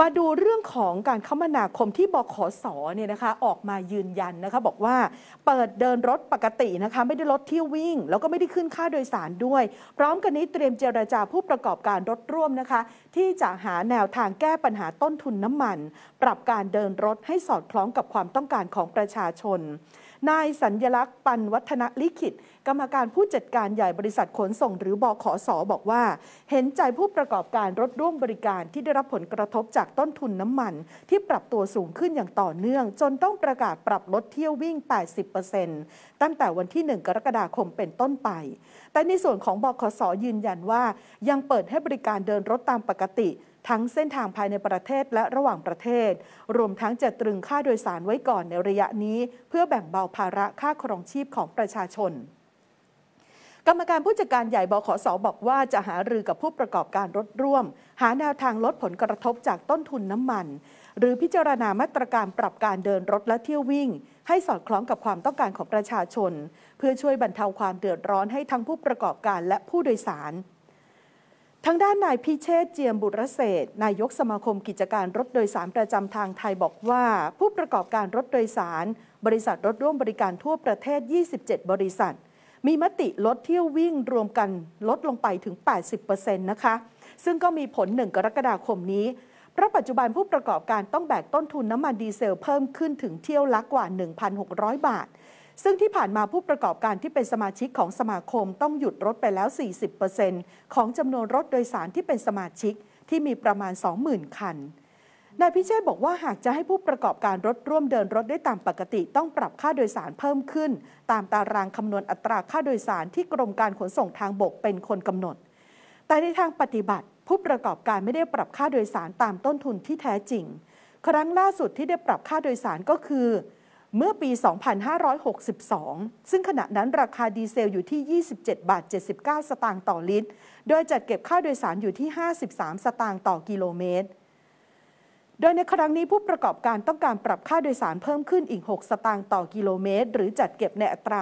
มาดูเรื่องของการคมนาคมที่บขอสเนี่ยนะคะออกมายืนยัน นะคะบอกว่าเปิดเดินรถปกตินะคะไม่ได้ลดที่วิ่ง แล้วก็ไม่ได้ขึ้นค่าโดยสารด้วย พร้อมกันนี้เตรียมเจราจาผู้ประกอบการรถร่วมนะคะที่จะหาแนวทางแก้ปัญหาต้นทุนน้ำมัน ปรับการเดินรถให้สอดคล้องกับความต้องการของประชาชนนายสัญญลักษณ์ปันวัฒนลิขิตกรรมการผู้จัดการใหญ่บริษัทขนส่งหรือบอขอสอบอกว่า เห็นใจผู้ประกอบการรถร่วมบริการที่ได้รับผลกระทบจากต้นทุนน้ำมัน ที่ปรับตัวสูงขึ้นอย่างต่อเนื่อง จนต้องประกาศปรับลดเที่ยววิ่ง 80%ตั้งแต่วันที่ 1 กรกฎาคมเป็นต้นไป แต่ในส่วนของบอขอสอยืนยันว่า ยังเปิดให้บริการเดินรถตามปกติทั้งเส้นทางภายในประเทศและระหว่างประเทศ รวมทั้งจะตรึงค่าโดยสารไว้ก่อนในระยะนี้ เพื่อแบ่งเบาภาระค่าครองชีพของประชาชน กรรมการผู้จัดการใหญ่บขสอบอกว่าจะหารือกับผู้ประกอบการรถร่วม หาแนวทางลดผลกระทบจากต้นทุนน้ำมัน หรือพิจารณามาตรการปรับการเดินรถและเที่ยววิ่ง ให้สอดคล้องกับความต้องการของประชาชน เพื่อช่วยบรรเทาความเดือดร้อนให้ทั้งผู้ประกอบการและผู้โดยสารางด้านนายพิเชษเจียมบุตรเศษนายกสมาคมกิจการรถโดยสารประจำทางไทยบอกว่าผู้ประกอบการรถโดยสาร บริษัทรถร่วมบริการทั่วประเทศ 27 บริษัท มีมติลดเที่ยววิ่งรวมกันลดลงไปถึง 80%นะคะ ซึ่งก็มีผล 1 กรกฎาคมนี้เพราะปัจจุบันผู้ประกอบการต้องแบกต้นทุนน้ำมันดีเซลเพิ่มขึ้นถึงเที่ยวละกว่า 1,600 บาทซึ่งที่ผ่านมาผู้ประกอบการที่เป็นสมาชิกของสมาคมต้องหยุดรถไปแล้ว 40%ของจำนวนรถโดยสารที่เป็นสมาชิกที่มีประมาณ 20,000 คัน นายพิเชษบอกว่าหากจะให้ผู้ประกอบการรถร่วมเดินรถได้ตามปกติ ต้องปรับค่าโดยสารเพิ่มขึ้น ตามตารางคำนวณอัตราค่าโดยสารที่กรมการขนส่งทางบกเป็นคนกำหนด แต่ในทางปฏิบัติ ผู้ประกอบการไม่ได้ปรับค่าโดยสารตามต้นทุนที่แท้จริง ครั้งล่าสุดที่ได้ปรับค่าโดยสารก็คือเมื่อปี 2562 ซึ่งขณะนั้นราคาดีเซลอยู่ที่ 27 บาท79 สตางค์ต่อลิตร โดยจัดเก็บค่าโดยสารอยู่ที่ 53 สตางค์ต่อกิโลเมตร โดยในครั้งนี้ผู้ประกอบการต้องการปรับค่าโดยสารเพิ่มขึ้นอีก 6 สตางค์ต่อกิโลเมตร หรือจัดเก็บในอัตรา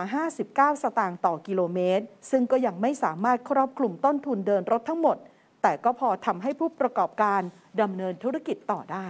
59 สตางค์ต่อกิโลเมตร ซึ่งก็ยังไม่สามารถครอบคลุมต้นทุนเดินรถทั้งหมด แต่ก็พอทำให้ผู้ประกอบการดำเนินธุรกิจต่อได้